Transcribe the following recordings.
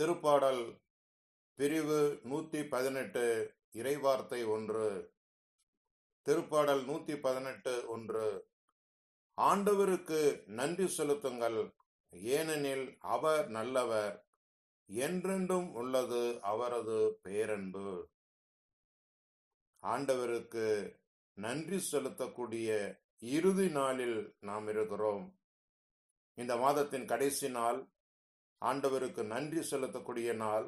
திருப்பாடல் பிரிவு நூற்றி பதினெட்டு இறைவார்த்தை ஒன்று திருப்பாடல் நூற்றி பதினெட்டு ஒன்று ஆண்டவருக்கு நன்றி செலுத்துங்கள் ஏனெனில் அவர் நல்லவர் என்றென்றும் உள்ளது அவரது பேரன்பு ஆண்டவருக்கு நன்றி செலுத்தக்கூடிய இறுதி நாளில் நாம் இருக்கிறோம் இந்த மாதத்தின் கடைசி நாள் ஆண்டவருக்கு நன்றி செலுத்தக்கூடிய நாள்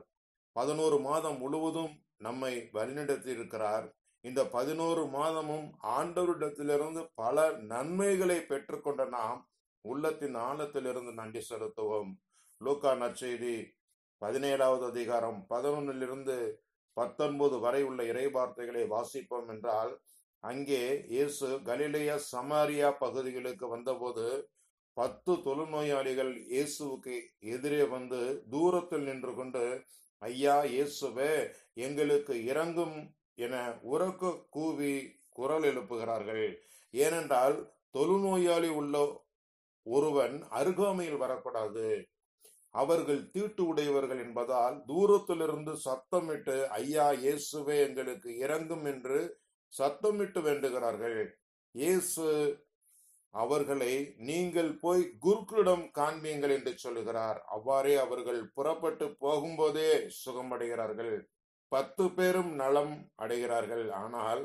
பதினோரு மாதம் முழுவதும் நம்மை வழிநடத்தியிருக்கிறார் இந்த பதினோரு மாதமும் ஆண்டவரிடத்திலிருந்து பல நன்மைகளை பெற்றுக்கொண்ட நாம் உள்ளத்தின் ஆழத்திலிருந்து நன்றி செலுத்துவோம் லூக்கா நற்செய்தி பதினேழாவது அதிகாரம் பதினொன்னிலிருந்து பத்தொன்பது வரை உள்ள இறை வார்த்தைகளை வாசிப்போம் என்றால் அங்கே இயேசு கலிலேய சமாரியா பகுதிகளுக்கு வந்தபோது பத்து தொழுநோயாளிகள் இயேசுவுக்கு எதிரே வந்து தூரத்தில் நின்று கொண்டு ஐயா இயேசுவே எங்களுக்கு இறங்கும் என உறக்க கூவி குரல் எழுப்புகிறார்கள் ஏனென்றால் தொழுநோயாளி உள்ள ஒருவன் அருகாமையில் வரக்கூடாது அவர்கள் தீட்டு உடையவர்கள் என்பதால் தூரத்திலிருந்து சத்தமிட்டு ஐயா இயேசுவே எங்களுக்கு இறங்கும் என்று சத்தமிட்டு வேண்டுகிறார்கள் இயேசு அவர்களை நீங்கள் போய் குருக்களிடம் காண்பீங்கள் என்று சொல்லுகிறார் அவ்வாறே அவர்கள் புறப்பட்டு போகும்போதே சுகமடைகிறார்கள் பத்து பேரும் நலம் அடைகிறார்கள் ஆனால்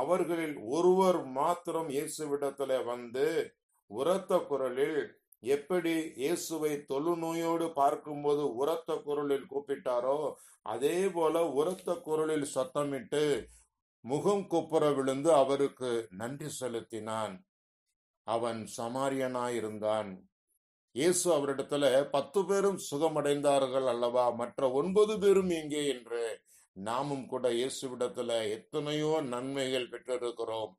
அவர்களில் ஒருவர் மாத்திரம் இயேசுவிடத்துல வந்து உரத்த குரலில் எப்படி இயேசுவை தொழுநோயோடு பார்க்கும்போது உரத்த குரலில் கூப்பிட்டாரோ அதே போல உரத்த குரலில் சத்தமிட்டு முகம் குப்புற விழுந்து அவருக்கு நன்றி செலுத்தினான் அவன் சமாரியனாயிருந்தான் இயேசு அவரிடத்துல பத்து பேரும் சுகமடைந்தார்கள் அல்லவா மற்ற ஒன்பது பேரும் எங்கே என்று நாமும் கூட இயேசுவிடத்துல எத்தனையோ நன்மைகள் பெற்றிருக்கிறோம்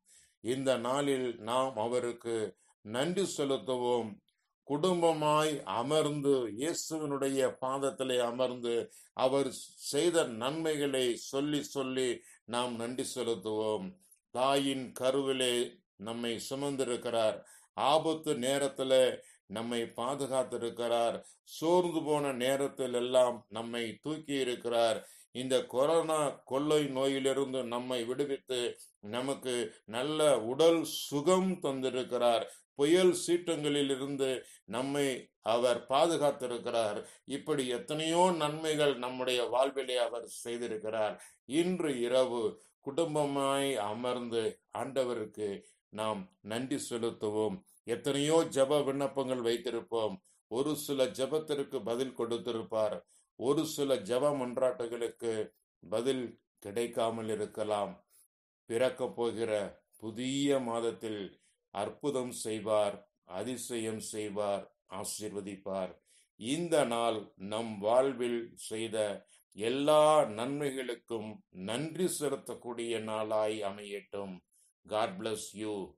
இந்த நாளில் நாம் அவருக்கு நன்றி செலுத்துவோம் குடும்பமாய் அமர்ந்து இயேசுவினுடைய பாதத்திலே அமர்ந்து அவர் செய்த நன்மைகளை சொல்லி சொல்லி நாம் நன்றி செலுத்துவோம் தாயின் கருவிலே நம்மை சுமந்திருக்கிறார் ஆபத்து நேரத்துல நம்மை பாதுகாத்திருக்கிறார் சோர்ந்து போன நேரத்தில் எல்லாம் நம்மை தூக்கி இருக்கிறார் இந்த கொரோனா கொள்ளை நோயிலிருந்து நம்மை விடுவித்து நமக்கு நல்ல உடல் சுகம் தந்திருக்கிறார் புயல் சீற்றங்களில் இருந்து நம்மை அவர் பாதுகாத்திருக்கிறார் இப்படி எத்தனையோ நன்மைகள் நம்முடைய வாழ்விலே அவர் செய்திருக்கிறார் இன்று இரவு குடும்பமாய் அமர்ந்து ஆண்டவருக்கு நாம் நன்றி செலுத்துவோம் எத்தனையோ ஜப விண்ணப்பங்கள் வைத்திருப்போம் ஒரு சில ஜபத்திற்கு பதில் கொடுத்திருப்பார் ஒரு சில ஜப மன்றாட்டுகளுக்கு பதில் கிடைக்காமல் இருக்கலாம் பிறக்க போகிற புதிய மாதத்தில் அற்புதம் செய்வார் அதிசயம் செய்வார் ஆசிர்வதிப்பார் இந்த நாள் நம் வாழ்வில் செய்த எல்லா நன்மைகளுக்கும் நன்றி செலுத்தக்கூடிய நாளாய் அமையட்டும் God bless you.